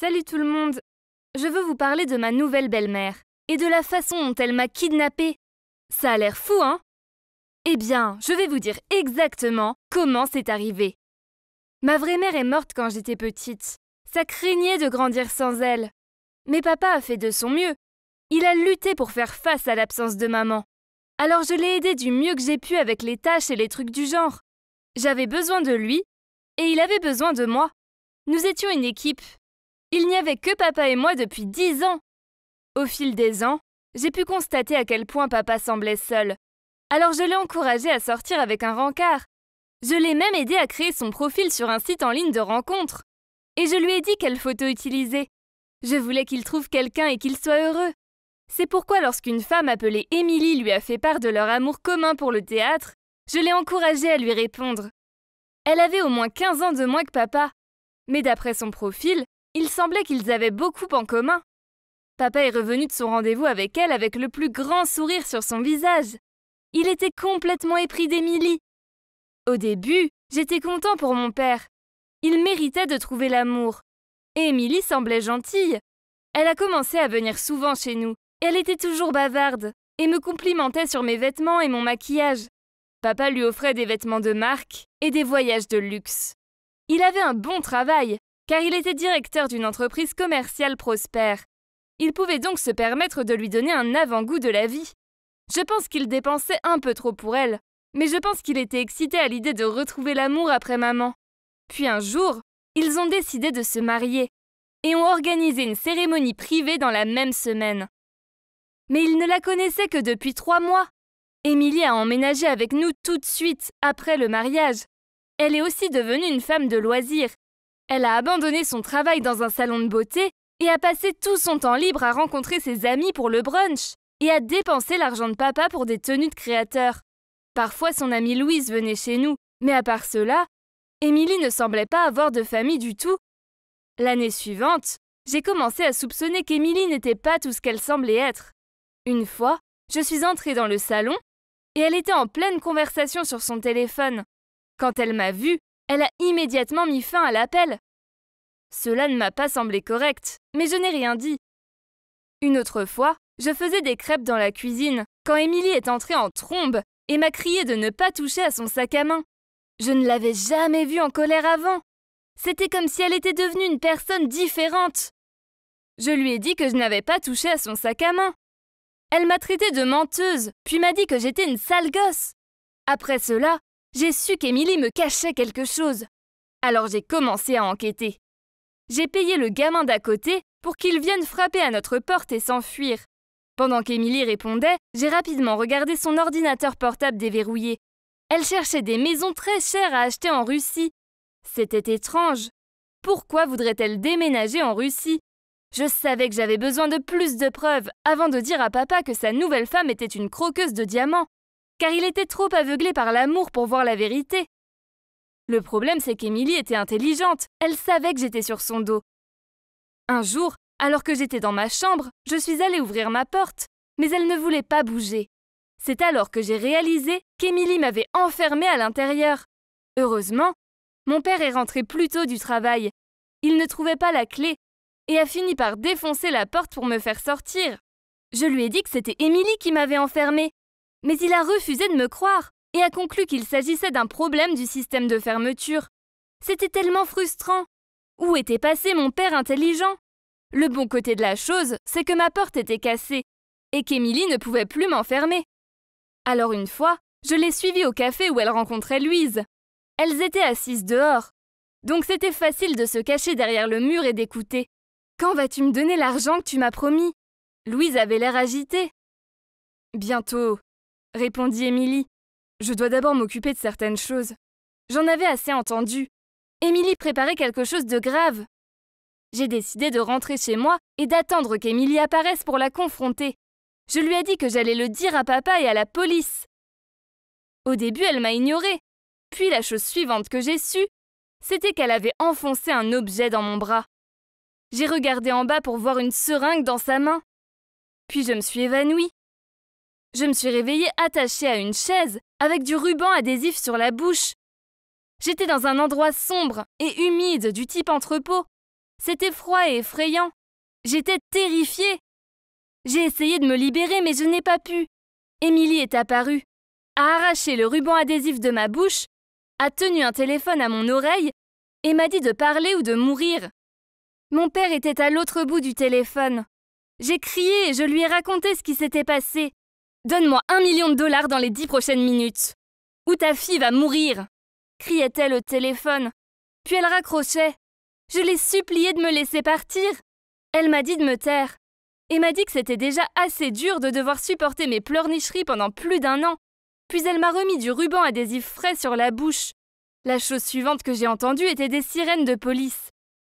Salut tout le monde Je veux vous parler de ma nouvelle belle-mère et de la façon dont elle m'a kidnappée. Ça a l'air fou, hein Eh bien, je vais vous dire exactement comment c'est arrivé. Ma vraie mère est morte quand j'étais petite. Ça craignait de grandir sans elle. Mais papa a fait de son mieux. Il a lutté pour faire face à l'absence de maman. Alors je l'ai aidé du mieux que j'ai pu avec les tâches et les trucs du genre. J'avais besoin de lui et il avait besoin de moi. Nous étions une équipe il n'y avait que papa et moi depuis dix ans. Au fil des ans, j'ai pu constater à quel point papa semblait seul. Alors je l'ai encouragé à sortir avec un rencard. Je l'ai même aidé à créer son profil sur un site en ligne de rencontre. Et je lui ai dit quelle photo utiliser. Je voulais qu'il trouve quelqu'un et qu'il soit heureux. C'est pourquoi lorsqu'une femme appelée Émilie lui a fait part de leur amour commun pour le théâtre, je l'ai encouragé à lui répondre. Elle avait au moins 15 ans de moins que papa. Mais d'après son profil, il semblait qu'ils avaient beaucoup en commun. Papa est revenu de son rendez-vous avec elle avec le plus grand sourire sur son visage. Il était complètement épris d'Émilie. Au début, j'étais content pour mon père. Il méritait de trouver l'amour. Et Émilie semblait gentille. Elle a commencé à venir souvent chez nous. Elle était toujours bavarde et me complimentait sur mes vêtements et mon maquillage. Papa lui offrait des vêtements de marque et des voyages de luxe. Il avait un bon travail car il était directeur d'une entreprise commerciale prospère. Il pouvait donc se permettre de lui donner un avant-goût de la vie. Je pense qu'il dépensait un peu trop pour elle, mais je pense qu'il était excité à l'idée de retrouver l'amour après maman. Puis un jour, ils ont décidé de se marier et ont organisé une cérémonie privée dans la même semaine. Mais il ne la connaissait que depuis trois mois. Émilie a emménagé avec nous tout de suite après le mariage. Elle est aussi devenue une femme de loisirs, elle a abandonné son travail dans un salon de beauté et a passé tout son temps libre à rencontrer ses amis pour le brunch et à dépenser l'argent de papa pour des tenues de créateurs. Parfois son amie Louise venait chez nous, mais à part cela, Émilie ne semblait pas avoir de famille du tout. L'année suivante, j'ai commencé à soupçonner qu'Émilie n'était pas tout ce qu'elle semblait être. Une fois, je suis entrée dans le salon et elle était en pleine conversation sur son téléphone. Quand elle m'a vue, elle a immédiatement mis fin à l'appel. Cela ne m'a pas semblé correct, mais je n'ai rien dit. Une autre fois, je faisais des crêpes dans la cuisine quand Émilie est entrée en trombe et m'a crié de ne pas toucher à son sac à main. Je ne l'avais jamais vue en colère avant. C'était comme si elle était devenue une personne différente. Je lui ai dit que je n'avais pas touché à son sac à main. Elle m'a traité de menteuse, puis m'a dit que j'étais une sale gosse. Après cela, j'ai su qu'Émilie me cachait quelque chose. Alors j'ai commencé à enquêter. J'ai payé le gamin d'à côté pour qu'il vienne frapper à notre porte et s'enfuir. Pendant qu'Émilie répondait, j'ai rapidement regardé son ordinateur portable déverrouillé. Elle cherchait des maisons très chères à acheter en Russie. C'était étrange. Pourquoi voudrait-elle déménager en Russie Je savais que j'avais besoin de plus de preuves avant de dire à papa que sa nouvelle femme était une croqueuse de diamants car il était trop aveuglé par l'amour pour voir la vérité. Le problème, c'est qu'Émilie était intelligente, elle savait que j'étais sur son dos. Un jour, alors que j'étais dans ma chambre, je suis allée ouvrir ma porte, mais elle ne voulait pas bouger. C'est alors que j'ai réalisé qu'Émilie m'avait enfermée à l'intérieur. Heureusement, mon père est rentré plus tôt du travail. Il ne trouvait pas la clé et a fini par défoncer la porte pour me faire sortir. Je lui ai dit que c'était Émilie qui m'avait enfermée mais il a refusé de me croire et a conclu qu'il s'agissait d'un problème du système de fermeture. C'était tellement frustrant. Où était passé mon père intelligent Le bon côté de la chose, c'est que ma porte était cassée et qu'Émilie ne pouvait plus m'enfermer. Alors une fois, je l'ai suivie au café où elle rencontrait Louise. Elles étaient assises dehors. Donc c'était facile de se cacher derrière le mur et d'écouter. Quand vas-tu me donner l'argent que tu m'as promis Louise avait l'air agitée. Bientôt, répondit Émilie. Je dois d'abord m'occuper de certaines choses. J'en avais assez entendu. Émilie préparait quelque chose de grave. J'ai décidé de rentrer chez moi et d'attendre qu'Émilie apparaisse pour la confronter. Je lui ai dit que j'allais le dire à papa et à la police. Au début, elle m'a ignorée. Puis la chose suivante que j'ai su, c'était qu'elle avait enfoncé un objet dans mon bras. J'ai regardé en bas pour voir une seringue dans sa main. Puis je me suis évanouie. Je me suis réveillée attachée à une chaise, avec du ruban adhésif sur la bouche. J'étais dans un endroit sombre et humide du type entrepôt. C'était froid et effrayant. J'étais terrifiée. J'ai essayé de me libérer, mais je n'ai pas pu. Émilie est apparue, a arraché le ruban adhésif de ma bouche, a tenu un téléphone à mon oreille et m'a dit de parler ou de mourir. Mon père était à l'autre bout du téléphone. J'ai crié et je lui ai raconté ce qui s'était passé. Donne-moi un million de dollars dans les dix prochaines minutes. Ou ta fille va mourir criait-elle au téléphone. Puis elle raccrochait. Je l'ai suppliée de me laisser partir. Elle m'a dit de me taire. Et m'a dit que c'était déjà assez dur de devoir supporter mes pleurnicheries pendant plus d'un an. Puis elle m'a remis du ruban adhésif frais sur la bouche. La chose suivante que j'ai entendue était des sirènes de police.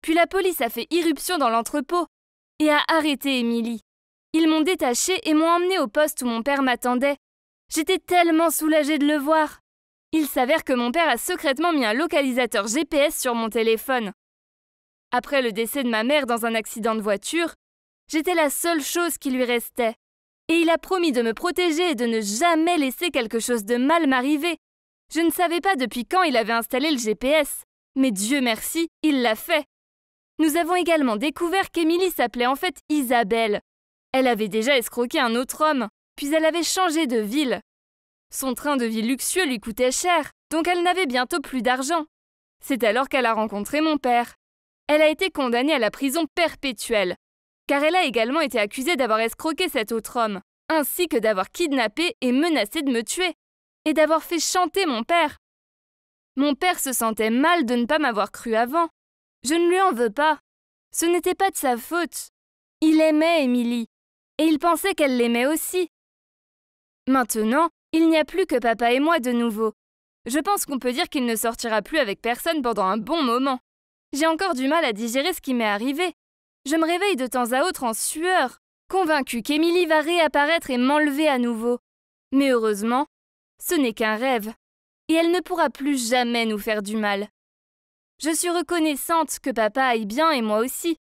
Puis la police a fait irruption dans l'entrepôt et a arrêté Émilie. Ils m'ont détaché et m'ont emmené au poste où mon père m'attendait. J'étais tellement soulagée de le voir. Il s'avère que mon père a secrètement mis un localisateur GPS sur mon téléphone. Après le décès de ma mère dans un accident de voiture, j'étais la seule chose qui lui restait. Et il a promis de me protéger et de ne jamais laisser quelque chose de mal m'arriver. Je ne savais pas depuis quand il avait installé le GPS, mais Dieu merci, il l'a fait. Nous avons également découvert qu'Émilie s'appelait en fait Isabelle, elle avait déjà escroqué un autre homme, puis elle avait changé de ville. Son train de vie luxueux lui coûtait cher, donc elle n'avait bientôt plus d'argent. C'est alors qu'elle a rencontré mon père. Elle a été condamnée à la prison perpétuelle, car elle a également été accusée d'avoir escroqué cet autre homme, ainsi que d'avoir kidnappé et menacé de me tuer, et d'avoir fait chanter mon père. Mon père se sentait mal de ne pas m'avoir cru avant. Je ne lui en veux pas. Ce n'était pas de sa faute. Il aimait Émilie et il pensait qu'elle l'aimait aussi. Maintenant, il n'y a plus que papa et moi de nouveau. Je pense qu'on peut dire qu'il ne sortira plus avec personne pendant un bon moment. J'ai encore du mal à digérer ce qui m'est arrivé. Je me réveille de temps à autre en sueur, convaincue qu'Émilie va réapparaître et m'enlever à nouveau. Mais heureusement, ce n'est qu'un rêve, et elle ne pourra plus jamais nous faire du mal. Je suis reconnaissante que papa aille bien et moi aussi,